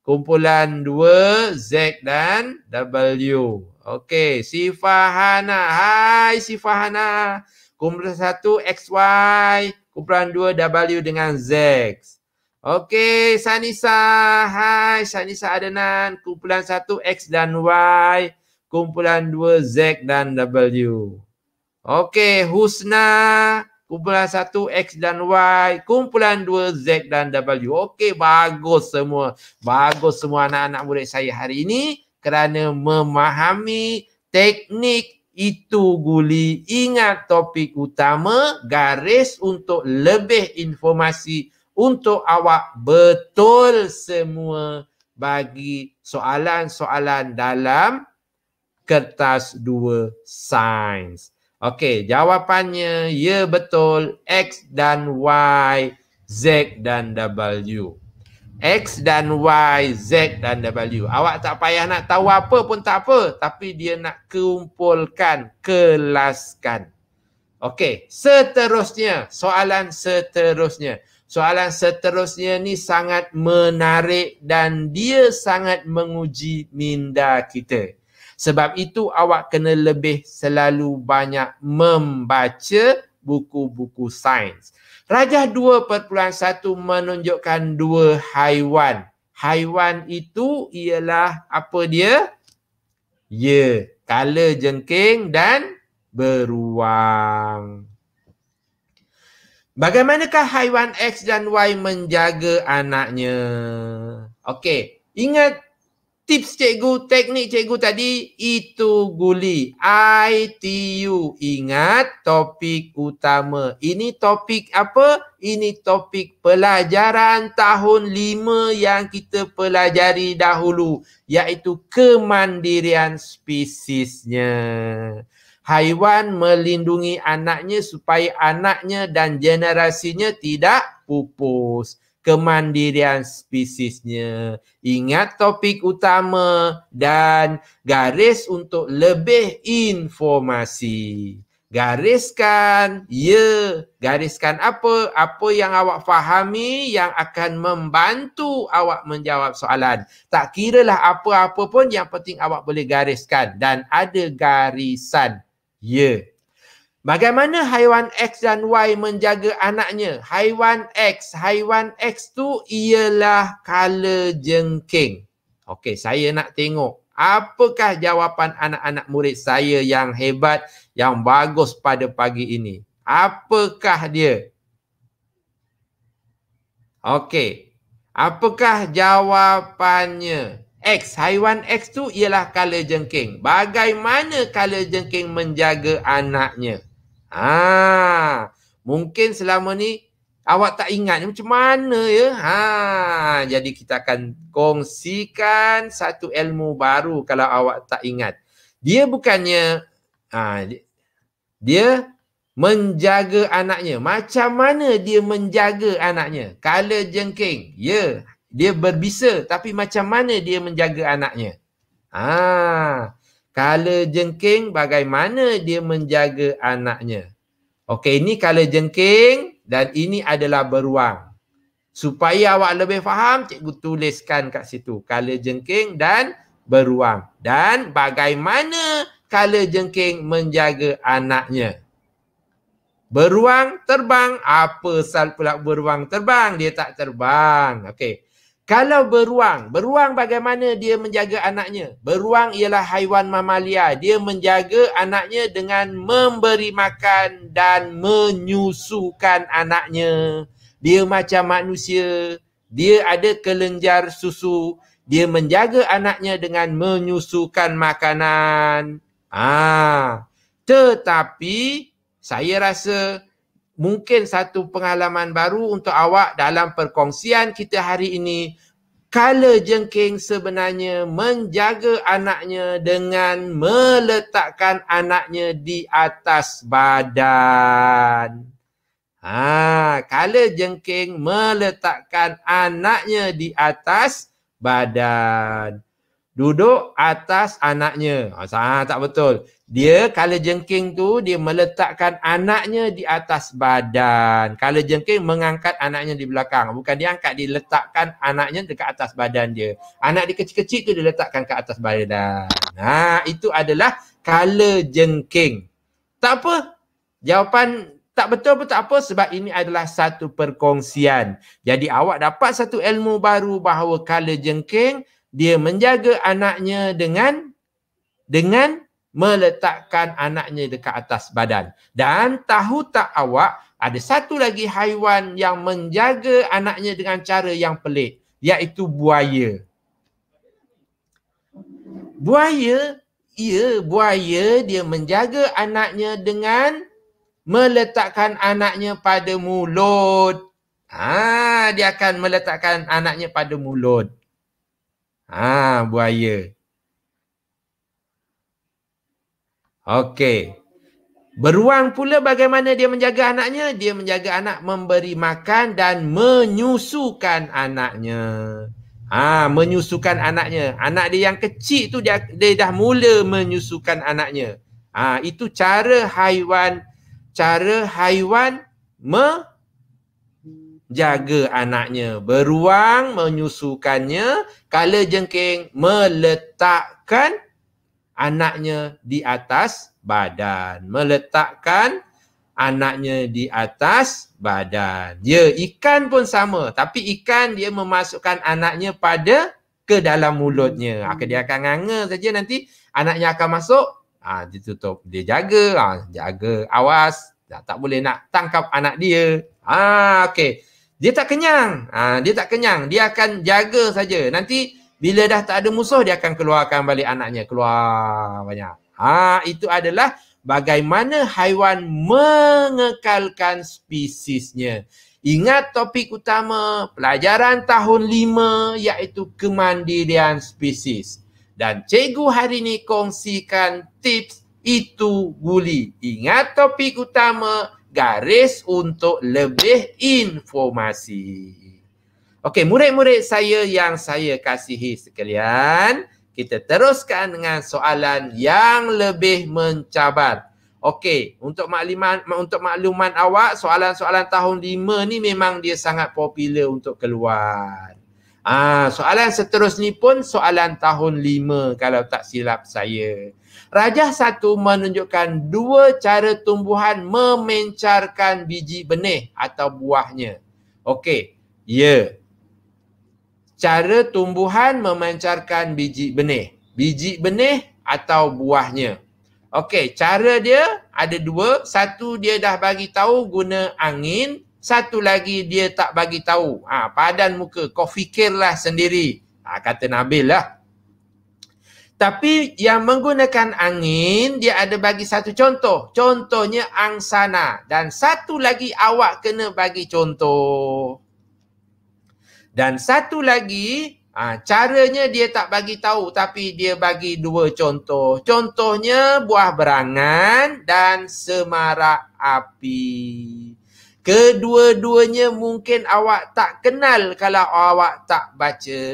Speaker 1: Kumpulan dua, Z dan W. Okey, Sifahana. Hai Sifahana. Kumpulan satu, x y, Kumpulan dua, W dengan Z. Okey, Sanisa. Hai, Sanisa Adenan. Kumpulan satu, X dan Y kumpulan 2 Z dan W. Okey, Husna kumpulan 1 X dan Y, kumpulan 2 Z dan W. Okey, bagus semua. Bagus semua anak-anak murid saya hari ini kerana memahami teknik itu guli ingat topik utama garis untuk lebih informasi untuk awak betul semua bagi soalan-soalan dalam kertas dua sains. Okey, jawapannya ya betul X dan Y, Z dan W. X dan Y, Z dan W. Awak tak payah nak tahu apa pun tak apa. Tapi dia nak kumpulkan, kelaskan. Okey, seterusnya. Soalan seterusnya. Soalan seterusnya ni sangat menarik dan dia sangat menguji minda kita. Sebab itu awak kena lebih selalu banyak membaca buku-buku sains. Rajah 2.1 menunjukkan dua haiwan. Haiwan itu ialah apa dia? Ya, kala jengking dan beruang. Bagaimanakah haiwan X dan Y menjaga anaknya? Okey, ingat tips cikgu, teknik cikgu tadi itu guli. ITU ingat topik utama. Ini topik apa? Ini topik pelajaran tahun lima yang kita pelajari dahulu iaitu kemandirian spesiesnya. Haiwan melindungi anaknya supaya anaknya dan generasinya tidak pupus kemandirian spesiesnya. Ingat topik utama dan garis untuk lebih informasi. Gariskan, ya. Gariskan apa? Apa yang awak fahami yang akan membantu awak menjawab soalan. Tak kiralah apa-apa pun yang penting awak boleh gariskan. Dan ada garisan, ya. Bagaimana haiwan X dan Y menjaga anaknya? Haiwan X, haiwan X tu ialah kala jengking. Okey, saya nak tengok apakah jawapan anak-anak murid saya yang hebat, yang bagus pada pagi ini. Apakah dia? Okey. Apakah jawapannya? X, haiwan X tu ialah kala jengking. Bagaimana kala jengking menjaga anaknya? Ah, mungkin selama ni awak tak ingat macam mana ya. Ha, jadi kita akan kongsikan satu ilmu baru kalau awak tak ingat. Dia bukannya ha, dia menjaga anaknya. Macam mana dia menjaga anaknya? Kala jengking. Ya, dia berbisa tapi macam mana dia menjaga anaknya? Ha, kala jengking bagaimana dia menjaga anaknya. Okey, ini kala jengking dan ini adalah beruang. Supaya awak lebih faham, cikgu tuliskan kat situ. Kala jengking dan beruang. Dan bagaimana kala jengking menjaga anaknya. Beruang terbang. Apa sal pula beruang terbang? Dia tak terbang. Okey. Kalau beruang, beruang bagaimana dia menjaga anaknya? Beruang ialah haiwan mamalia. Dia menjaga anaknya dengan memberi makan dan menyusukan anaknya. Dia macam manusia. Dia ada kelenjar susu. Dia menjaga anaknya dengan menyusukan makanan. Ah, tetapi saya rasa mungkin satu pengalaman baru untuk awak dalam perkongsian kita hari ini. Kala jengking sebenarnya menjaga anaknya dengan meletakkan anaknya di atas badan. Ha, kala jengking meletakkan anaknya di atas badan duduk atas anaknya. Ha, ha tak betul. Dia kala jengking tu dia meletakkan anaknya di atas badan. Kala jengking mengangkat anaknya di belakang. Bukan diangkat, diletakkan anaknya dekat atas badan dia. Anak dia kecil-kecil tu diletakkan ke atas badan. Ha, itu adalah kala jengking. Tak apa. Jawapan tak betul pun tak apa sebab ini adalah satu perkongsian. Jadi awak dapat satu ilmu baru bahawa kala jengking dia menjaga anaknya dengan dengan meletakkan anaknya dekat atas badan. Dan tahu tak awak ada satu lagi haiwan yang menjaga anaknya dengan cara yang pelik iaitu buaya. Buaya, ya buaya dia menjaga anaknya dengan meletakkan anaknya pada mulut. Ah ha, dia akan meletakkan anaknya pada mulut. Ha, buaya. Okey. Beruang pula bagaimana dia menjaga anaknya? Dia menjaga anak memberi makan dan menyusukan anaknya. Ha, menyusukan anaknya. Anak dia yang kecil tu dia, dia dah mula menyusukan anaknya. Ha, itu cara haiwan cara haiwan me, jaga anaknya, beruang menyusukannya, kala jengking meletakkan anaknya di atas badan, meletakkan anaknya di atas badan. Dia ya, ikan pun sama, tapi ikan dia memasukkan anaknya pada ke dalam mulutnya. Ha, dia akan nganga saja nanti anaknya akan masuk. Ah ha, ditutup, dia jaga, ha, jaga, awas. Tak, boleh nak tangkap anak dia. Ah ha, okey dia tak kenyang. Ha, dia tak kenyang. Dia akan jaga saja. Nanti bila dah tak ada musuh, dia akan keluarkan balik anaknya. Keluar banyak. Ha, itu adalah bagaimana haiwan mengekalkan spesiesnya. Ingat topik utama pelajaran tahun lima, iaitu kemandirian spesies. Dan cikgu hari ini kongsikan tips itu guli. Ingat topik utama garis untuk lebih informasi. Okey, murid-murid saya yang saya kasihi sekalian, kita teruskan dengan soalan yang lebih mencabar. Okey, untuk makluman untuk makluman awak, soalan-soalan tahun 5 ni memang dia sangat popular untuk keluar. Ah, soalan seterusnya pun soalan tahun lima kalau tak silap saya. Rajah satu menunjukkan dua cara tumbuhan memencarkan biji benih atau buahnya. Okey. Ya. Yeah. Cara tumbuhan memencarkan biji benih. Biji benih atau buahnya. Okey, cara dia ada dua. Satu dia dah bagi tahu guna angin satu lagi dia tak bagi tahu. Ha, padan muka kau fikirlah sendiri. Ha, kata Nabil lah. Tapi yang menggunakan angin dia ada bagi satu contoh. Contohnya angsana dan satu lagi awak kena bagi contoh. Dan satu lagi ha, caranya dia tak bagi tahu tapi dia bagi dua contoh. Contohnya buah berangan dan semarak api. Kedua-duanya mungkin awak tak kenal kalau awak tak baca.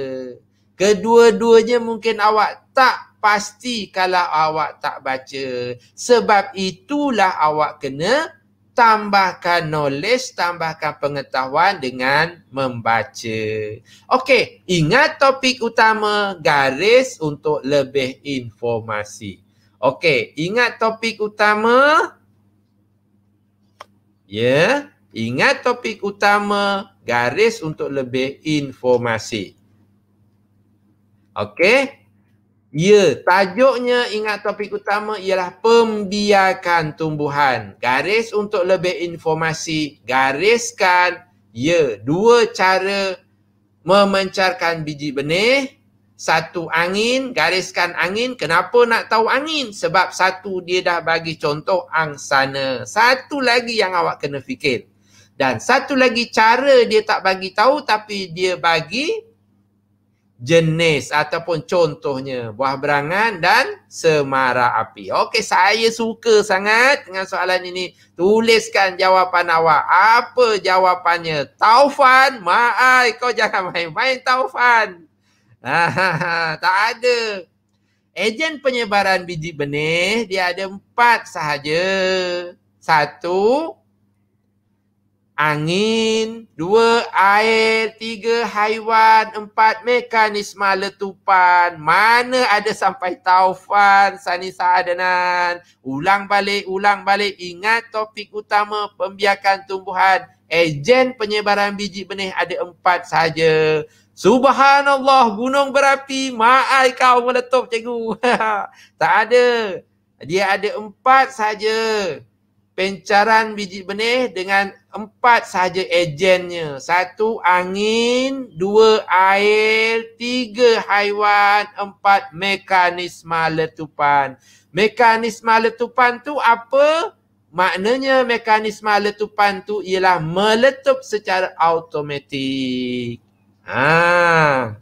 Speaker 1: Kedua-duanya mungkin awak tak pasti kalau awak tak baca. Sebab itulah awak kena tambahkan knowledge, tambahkan pengetahuan dengan membaca. Okey, ingat topik utama garis untuk lebih informasi. Okey, ingat topik utama? Ya. Yeah. Ingat topik utama, garis untuk lebih informasi. Okey? Ya, tajuknya ingat topik utama ialah pembiakan tumbuhan. Garis untuk lebih informasi, gariskan. Ya, dua cara memancarkan biji benih. Satu angin, gariskan angin. Kenapa nak tahu angin? Sebab satu dia dah bagi contoh angsana. Satu lagi yang awak kena fikir. Dan satu lagi cara dia tak bagi tahu tapi dia bagi jenis ataupun contohnya buah berangan dan semara api. Okey, saya suka sangat dengan soalan ini. Tuliskan jawapan awak. Apa jawapannya? Taufan, maai kau jangan main-main Taufan. tak ada. Ejen penyebaran biji benih dia ada empat sahaja. Satu, angin, dua air, tiga haiwan, empat mekanisme letupan. Mana ada sampai taufan, sani saadanan. Ulang balik, ulang balik. Ingat topik utama pembiakan tumbuhan. Ejen penyebaran biji benih ada empat saja. Subhanallah gunung berapi maai kau meletup cikgu. tak ada. Dia ada empat saja. Pencaran biji benih dengan Empat sahaja ejennya. Satu angin, dua air, tiga haiwan, empat mekanisme letupan. Mekanisme letupan tu apa? Maknanya mekanisme letupan tu ialah meletup secara automatik. Ah,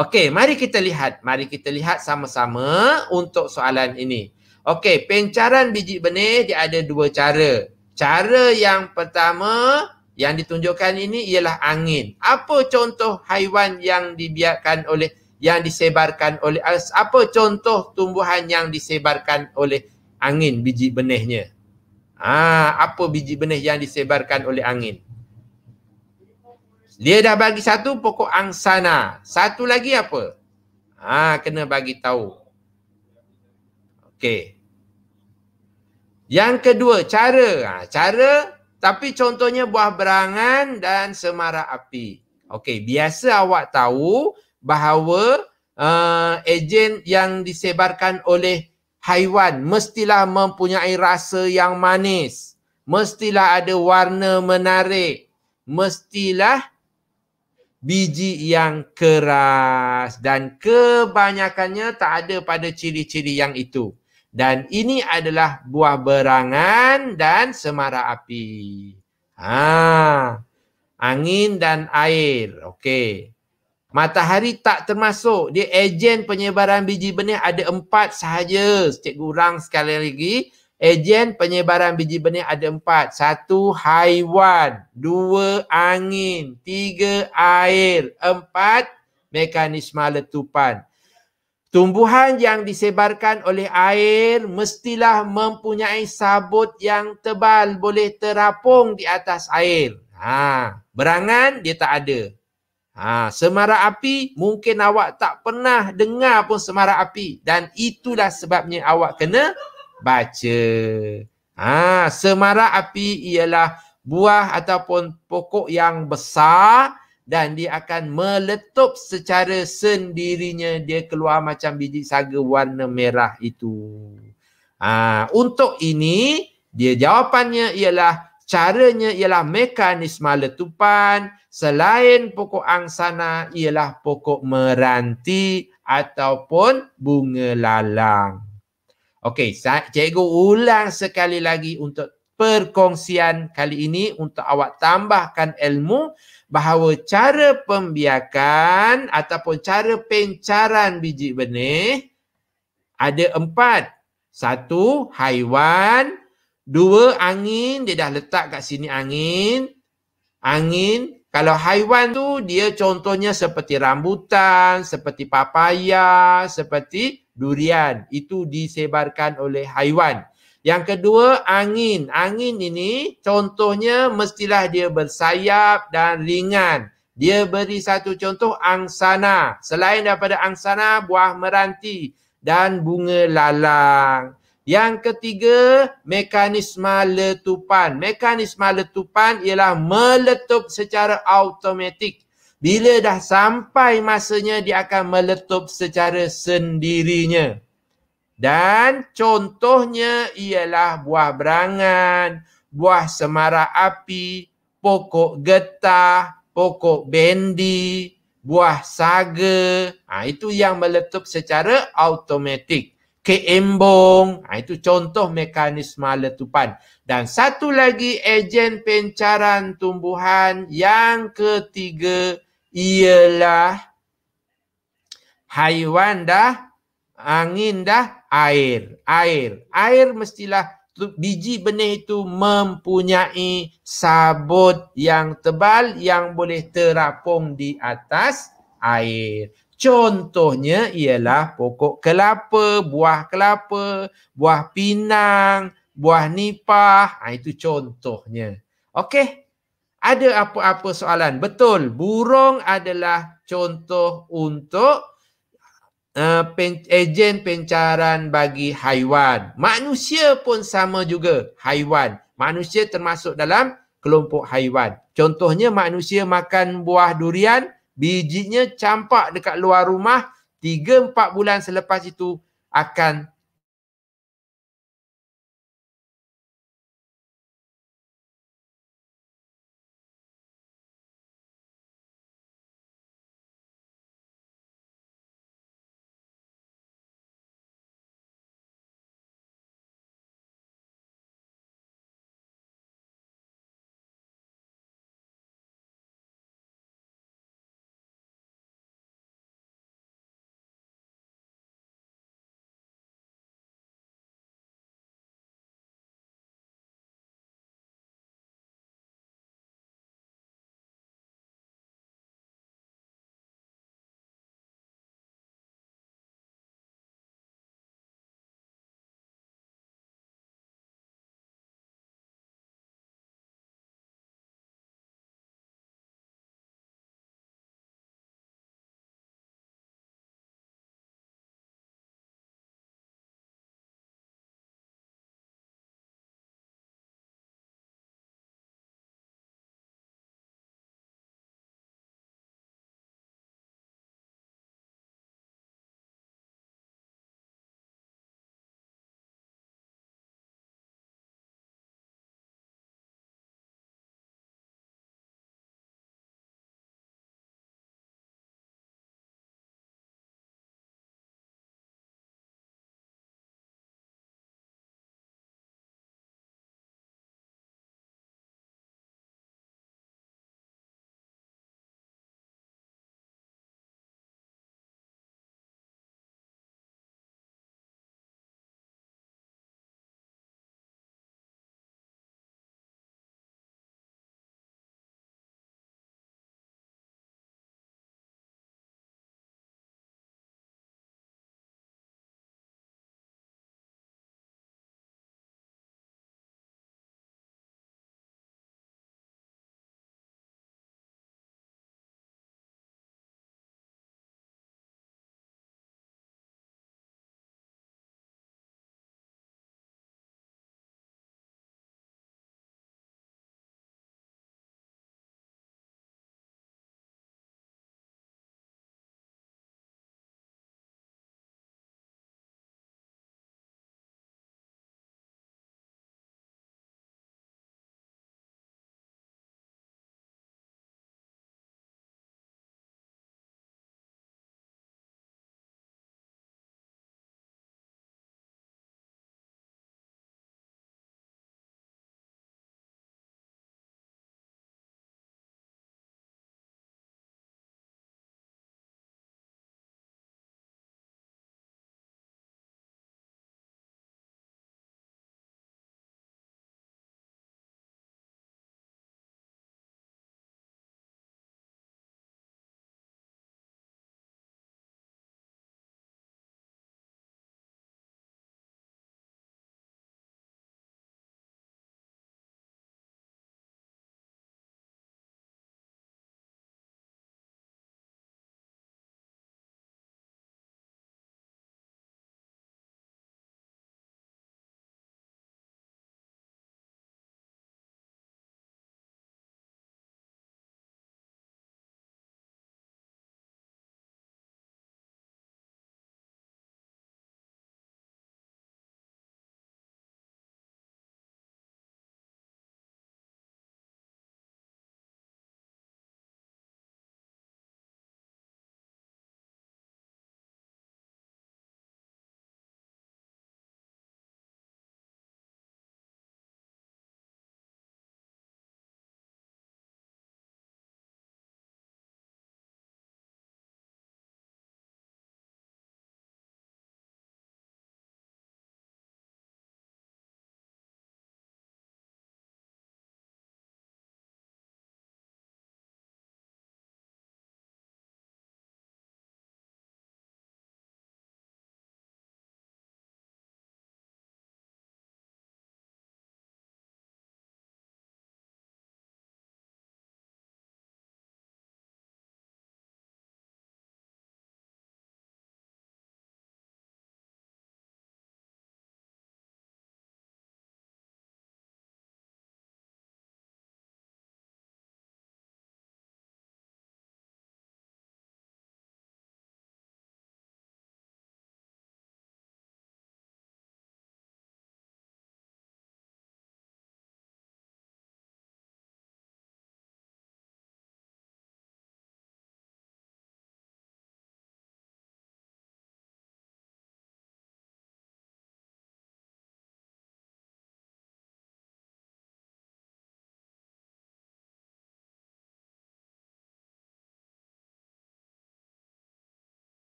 Speaker 1: Okey, mari kita lihat. Mari kita lihat sama-sama untuk soalan ini. Okey, pencaran biji benih dia ada dua cara. Cara yang pertama yang ditunjukkan ini ialah angin. Apa contoh haiwan yang dibiarkan oleh yang disebarkan oleh apa contoh tumbuhan yang disebarkan oleh angin biji benihnya? Ah, apa biji benih yang disebarkan oleh angin? Dia dah bagi satu pokok angsana. Satu lagi apa? Ah, kena bagi tahu. Okey. Yang kedua, cara. Ha, cara, tapi contohnya buah berangan dan semara api. Okey, biasa awak tahu bahawa uh, ejen yang disebarkan oleh haiwan mestilah mempunyai rasa yang manis. Mestilah ada warna menarik. Mestilah biji yang keras dan kebanyakannya tak ada pada ciri-ciri yang itu. Dan ini adalah buah berangan dan semara api. Ha. Angin dan air. Okey. Matahari tak termasuk. Dia ejen penyebaran biji benih ada empat sahaja. Cikgu Rang sekali lagi. Ejen penyebaran biji benih ada empat. Satu, haiwan. Dua, angin. Tiga, air. Empat, mekanisme letupan. Tumbuhan yang disebarkan oleh air mestilah mempunyai sabut yang tebal boleh terapung di atas air. Ha, berangan dia tak ada. Ha, semara api mungkin awak tak pernah dengar pun semara api dan itulah sebabnya awak kena baca. Ha, semara api ialah buah ataupun pokok yang besar dan dia akan meletup secara sendirinya dia keluar macam biji saga warna merah itu. ha, untuk ini dia jawapannya ialah caranya ialah mekanisme letupan selain pokok angsana ialah pokok meranti ataupun bunga lalang. Okey, cikgu ulang sekali lagi untuk perkongsian kali ini untuk awak tambahkan ilmu bahawa cara pembiakan ataupun cara pencaran biji benih ada empat. Satu, haiwan. Dua, angin. Dia dah letak kat sini angin. Angin. Kalau haiwan tu dia contohnya seperti rambutan, seperti papaya, seperti durian. Itu disebarkan oleh haiwan. Yang kedua angin. Angin ini contohnya mestilah dia bersayap dan ringan. Dia beri satu contoh angsana. Selain daripada angsana, buah meranti dan bunga lalang. Yang ketiga, mekanisme letupan. Mekanisme letupan ialah meletup secara automatik. Bila dah sampai masanya dia akan meletup secara sendirinya. Dan contohnya ialah buah berangan, buah semara api, pokok getah, pokok bendi, buah saga. Ha, itu yang meletup secara automatik. Keembong, ha, itu contoh mekanisme letupan. Dan satu lagi ejen pencaran tumbuhan yang ketiga ialah haiwan dah angin dah air. Air. Air mestilah biji benih itu mempunyai sabut yang tebal yang boleh terapung di atas air. Contohnya ialah pokok kelapa, buah kelapa, buah pinang, buah nipah. Ha, itu contohnya. Okey. Ada apa-apa soalan? Betul. Burung adalah contoh untuk Eh, pen, ejen pencaran bagi haiwan. Manusia pun sama juga haiwan. Manusia termasuk dalam kelompok haiwan. Contohnya manusia makan buah durian, bijinya campak dekat luar rumah, 3-4 bulan selepas itu akan